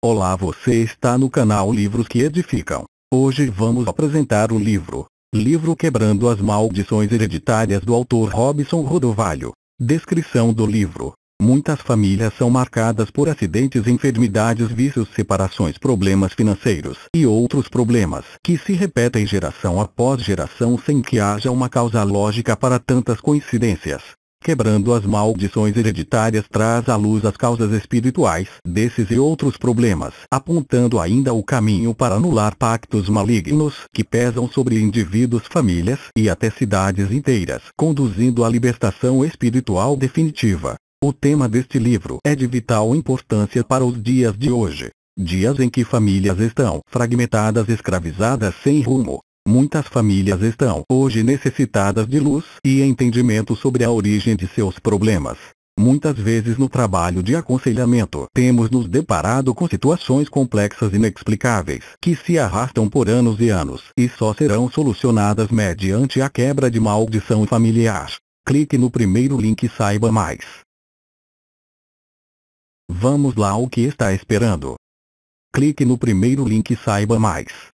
Olá você está no canal Livros que Edificam. Hoje vamos apresentar o livro. Livro Quebrando as Maldições Hereditárias do autor Robson Rodovalho. Descrição do livro. Muitas famílias são marcadas por acidentes, enfermidades, vícios, separações, problemas financeiros e outros problemas que se repetem geração após geração sem que haja uma causa lógica para tantas coincidências quebrando as maldições hereditárias traz à luz as causas espirituais desses e outros problemas, apontando ainda o caminho para anular pactos malignos que pesam sobre indivíduos, famílias e até cidades inteiras, conduzindo à libertação espiritual definitiva. O tema deste livro é de vital importância para os dias de hoje. Dias em que famílias estão fragmentadas, escravizadas sem rumo, Muitas famílias estão hoje necessitadas de luz e entendimento sobre a origem de seus problemas. Muitas vezes no trabalho de aconselhamento, temos nos deparado com situações complexas inexplicáveis que se arrastam por anos e anos e só serão solucionadas mediante a quebra de maldição familiar. Clique no primeiro link e saiba mais. Vamos lá o que está esperando. Clique no primeiro link e saiba mais.